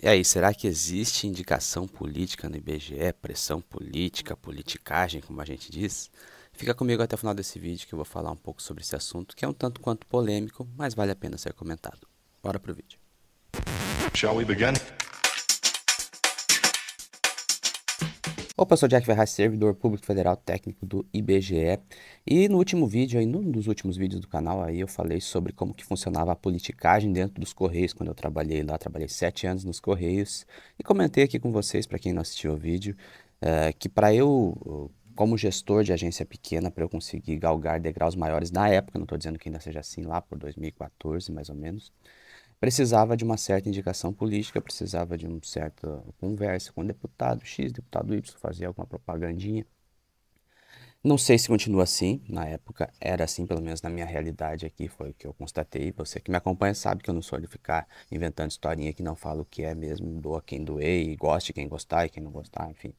E aí, será que existe indicação política no IBGE, pressão política, politicagem, como a gente diz? Fica comigo até o final desse vídeo que eu vou falar um pouco sobre esse assunto, que é um tanto quanto polêmico, mas vale a pena ser comentado. Bora pro vídeo. Shall we begin? Opa, eu sou Jack Ferraz, servidor público federal técnico do IBGE. E no último vídeo, aí, num dos últimos vídeos do canal, aí eu falei sobre como que funcionava a politicagem dentro dos Correios, quando eu trabalhei lá, trabalhei sete anos nos Correios. E comentei aqui com vocês, para quem não assistiu o vídeo, é, que para eu, como gestor de agência pequena, para eu conseguir galgar degraus maiores na época, não estou dizendo que ainda seja assim, lá por 2014 mais ou menos, precisava de uma certa indicação política, precisava de uma certa conversa com deputado X, deputado Y, fazer alguma propagandinha. Não sei se continua assim, na época era assim, pelo menos na minha realidade aqui, foi o que eu constatei. Você que me acompanha sabe que eu não sou de ficar inventando historinha que não falo o que é mesmo, doa quem doer, e goste quem gostar e quem não gostar, enfim.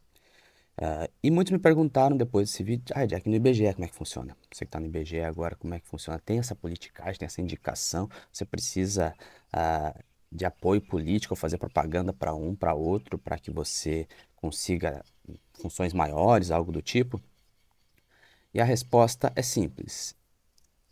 Uh, e muitos me perguntaram depois desse vídeo, ah, Jack, no IBGE como é que funciona? Você que está no IBGE agora, como é que funciona? Tem essa politicagem, tem essa indicação, você precisa uh, de apoio político, fazer propaganda para um, para outro, para que você consiga funções maiores, algo do tipo? E a resposta é simples.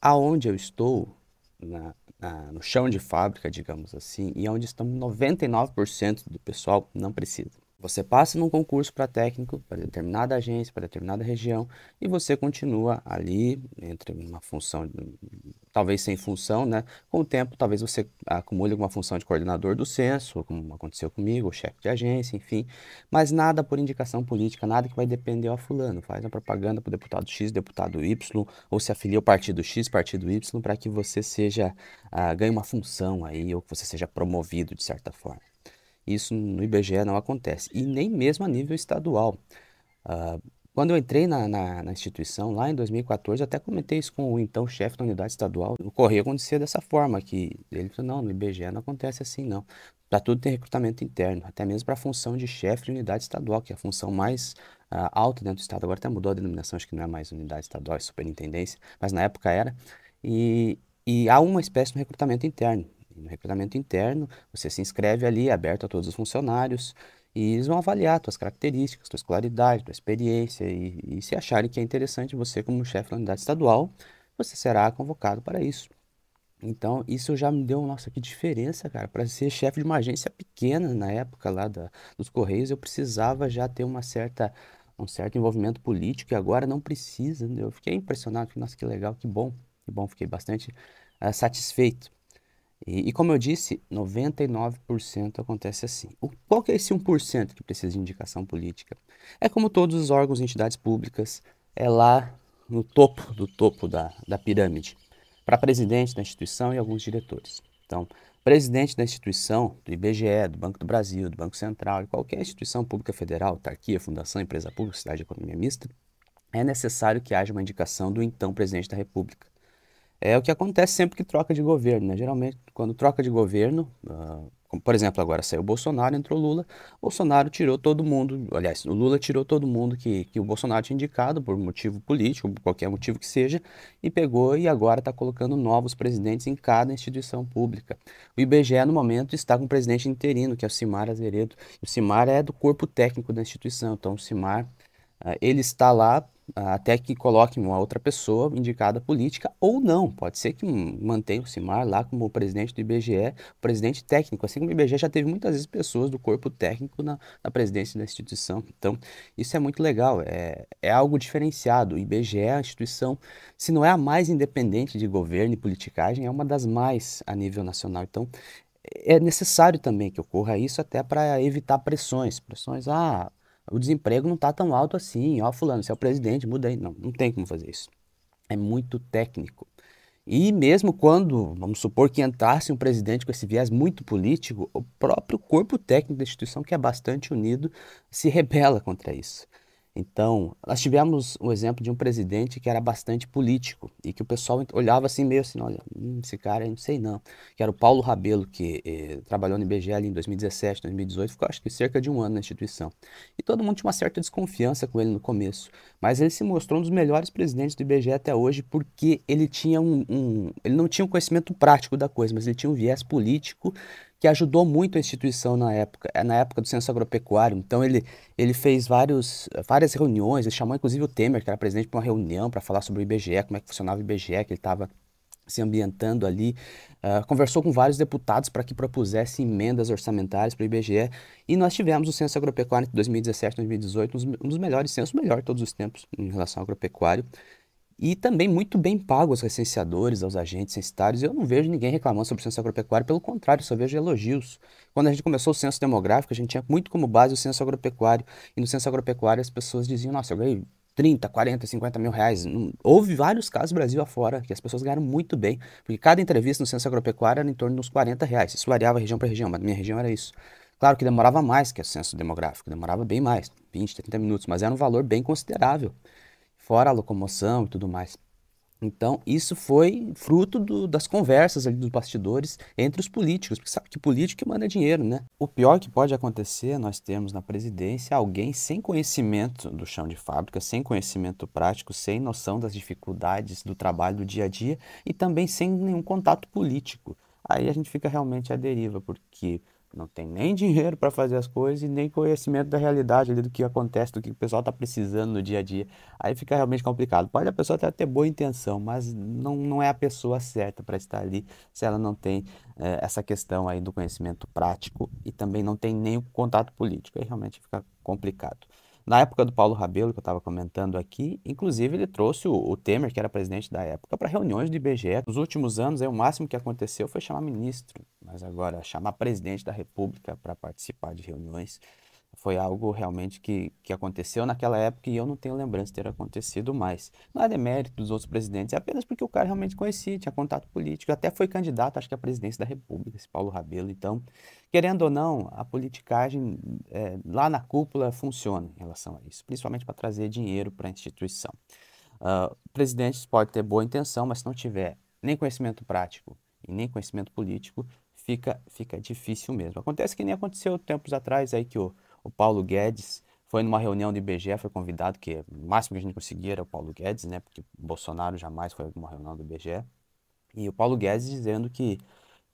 Aonde eu estou, na, na, no chão de fábrica, digamos assim, e é onde estamos 99% do pessoal, não precisa. Você passa num concurso para técnico, para determinada agência, para determinada região, e você continua ali, entre uma função, talvez sem função, né? Com o tempo, talvez você acumule uma função de coordenador do censo, como aconteceu comigo, ou chefe de agência, enfim. Mas nada por indicação política, nada que vai depender, ó, fulano, faz uma propaganda para o deputado X, deputado Y, ou se afilia ao partido X, partido Y, para que você seja, ah, ganhe uma função aí, ou que você seja promovido de certa forma. Isso no IBGE não acontece, e nem mesmo a nível estadual. Uh, quando eu entrei na, na, na, instituição, lá em 2014, até comentei isso com o então chefe da unidade estadual. O correio acontecer dessa forma, que ele falou, não, no IBGE não acontece assim, não. Para tudo tem recrutamento interno, até mesmo para a função de chefe de unidade estadual, que é a função mais uh, alta dentro do Estado. Agora até mudou a denominação, acho que não é mais unidade estadual, é superintendência, mas na época era. E, e há uma espécie de recrutamento interno no recrutamento interno, você se inscreve ali, é aberto a todos os funcionários, e eles vão avaliar suas características, suas escolaridade, sua experiência, e, e se acharem que é interessante você como chefe da unidade estadual, você será convocado para isso. Então, isso já me deu, nossa, que diferença, cara. Para ser chefe de uma agência pequena na época lá da, dos Correios, eu precisava já ter uma certa, um certo envolvimento político e agora não precisa. Eu fiquei impressionado, nossa, que legal, que bom, que bom, fiquei bastante uh, satisfeito. E, e como eu disse, 99% acontece assim. O, qual que é esse 1% que precisa de indicação política? É como todos os órgãos e entidades públicas, é lá no topo do topo da, da pirâmide, para presidente da instituição e alguns diretores. Então, presidente da instituição, do IBGE, do Banco do Brasil, do Banco Central, de qualquer instituição pública federal, autarquia, fundação, empresa pública, cidade de economia mista, é necessário que haja uma indicação do então presidente da República é o que acontece sempre que troca de governo. Né? Geralmente, quando troca de governo, uh, como, por exemplo, agora saiu o Bolsonaro, entrou o Lula, Bolsonaro tirou todo mundo, aliás, o Lula tirou todo mundo que, que o Bolsonaro tinha indicado por motivo político, qualquer motivo que seja, e pegou e agora está colocando novos presidentes em cada instituição pública. O IBGE, no momento, está com o presidente interino, que é o Simar Azeredo. O Simar é do corpo técnico da instituição, então o Simar, uh, ele está lá até que coloque uma outra pessoa indicada política ou não. Pode ser que mantenha o Simar lá como presidente do IBGE, presidente técnico, assim como o IBGE já teve muitas vezes pessoas do corpo técnico na, na presidência da instituição. Então, isso é muito legal, é, é algo diferenciado. O IBGE é a instituição, se não é a mais independente de governo e politicagem, é uma das mais a nível nacional. Então, é, é necessário também que ocorra isso até para evitar pressões. Pressões, ah, o desemprego não está tão alto assim, ó fulano, você é o presidente, muda aí. Não, não tem como fazer isso. É muito técnico. E mesmo quando, vamos supor que entrasse um presidente com esse viés muito político, o próprio corpo técnico da instituição, que é bastante unido, se rebela contra isso. Então, nós tivemos um exemplo de um presidente que era bastante político e que o pessoal olhava assim meio assim, olha, hum, esse cara, eu não sei não, que era o Paulo Rabelo, que eh, trabalhou no IBGE ali em 2017, 2018, ficou acho que cerca de um ano na instituição. E todo mundo tinha uma certa desconfiança com ele no começo, mas ele se mostrou um dos melhores presidentes do IBGE até hoje porque ele tinha um, um ele não tinha um conhecimento prático da coisa, mas ele tinha um viés político que ajudou muito a instituição na época, eh, na época do censo agropecuário. Então ele, ele fez vários, várias reuniões, ele chamou inclusive o Temer, que era presidente, para uma reunião para falar sobre o IBGE, como é que funcionava o IBGE, que ele estava se ambientando ali, uh, conversou com vários deputados para que propusessem emendas orçamentárias para o IBGE e nós tivemos o censo agropecuário de 2017 e 2018, um dos melhores censos, melhor de todos os tempos em relação ao agropecuário e também muito bem pago aos recenseadores, aos agentes censitários. Eu não vejo ninguém reclamando sobre o censo agropecuário, pelo contrário, só vejo elogios. Quando a gente começou o censo demográfico, a gente tinha muito como base o censo agropecuário. E no censo agropecuário as pessoas diziam, nossa, eu ganhei 30, 40, 50 mil reais. Houve vários casos Brasil afora que as pessoas ganharam muito bem, porque cada entrevista no censo agropecuário era em torno dos 40 reais. Isso variava região para região, mas na minha região era isso. Claro que demorava mais que o censo demográfico, demorava bem mais, 20, 30 minutos, mas era um valor bem considerável fora a locomoção e tudo mais. Então, isso foi fruto do, das conversas ali dos bastidores entre os políticos, porque sabe que político manda dinheiro, né? O pior que pode acontecer é nós termos na presidência alguém sem conhecimento do chão de fábrica, sem conhecimento prático, sem noção das dificuldades do trabalho do dia a dia e também sem nenhum contato político. Aí a gente fica realmente à deriva, porque não tem nem dinheiro para fazer as coisas e nem conhecimento da realidade ali do que acontece, do que o pessoal está precisando no dia a dia. Aí fica realmente complicado. Pode a pessoa até ter boa intenção, mas não, não é a pessoa certa para estar ali se ela não tem é, essa questão aí do conhecimento prático e também não tem nenhum contato político. Aí realmente fica complicado. Na época do Paulo Rabelo, que eu estava comentando aqui, inclusive ele trouxe o, o Temer, que era presidente da época, para reuniões do IBGE. Nos últimos anos, aí, o máximo que aconteceu foi chamar ministro, mas agora chamar presidente da República para participar de reuniões foi algo realmente que, que aconteceu naquela época e eu não tenho lembrança de ter acontecido mais. Não é demérito dos outros presidentes, é apenas porque o cara realmente conhecia, tinha contato político, até foi candidato, acho que à presidência da República, esse Paulo Rabelo. Então, querendo ou não, a politicagem é, lá na cúpula funciona em relação a isso, principalmente para trazer dinheiro para a instituição. Uh, presidentes podem ter boa intenção, mas se não tiver nem conhecimento prático e nem conhecimento político, fica, fica difícil mesmo. Acontece que nem aconteceu tempos atrás aí que o o Paulo Guedes foi numa reunião do IBGE, foi convidado, que é o máximo que a gente conseguia era o Paulo Guedes, né? Porque Bolsonaro jamais foi numa reunião do IBGE. E o Paulo Guedes dizendo que,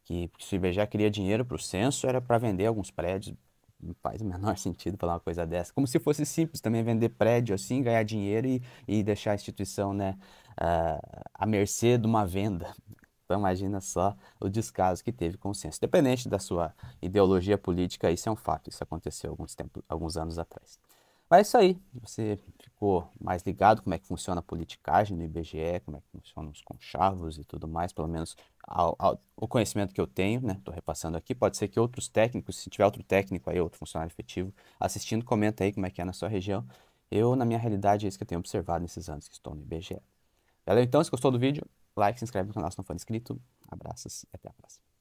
que se o IBGE queria dinheiro para o censo, era para vender alguns prédios. Não faz o menor sentido falar uma coisa dessa. Como se fosse simples também vender prédio assim, ganhar dinheiro e, e deixar a instituição, né? Uh, à mercê de uma venda. Então imagina só o descaso que teve com o censo. Dependente da sua ideologia política, isso é um fato. Isso aconteceu alguns, tempos, alguns anos atrás. Mas é isso aí. Você ficou mais ligado como é que funciona a politicagem no IBGE, como é que funcionam os conchavos e tudo mais, pelo menos ao, ao, o conhecimento que eu tenho, né? Estou repassando aqui. Pode ser que outros técnicos, se tiver outro técnico aí, outro funcionário efetivo assistindo, comenta aí como é que é na sua região. Eu, na minha realidade, é isso que eu tenho observado nesses anos que estou no IBGE. Valeu então, se gostou do vídeo, like, se inscreve no canal se não for inscrito. Abraços e até a próxima.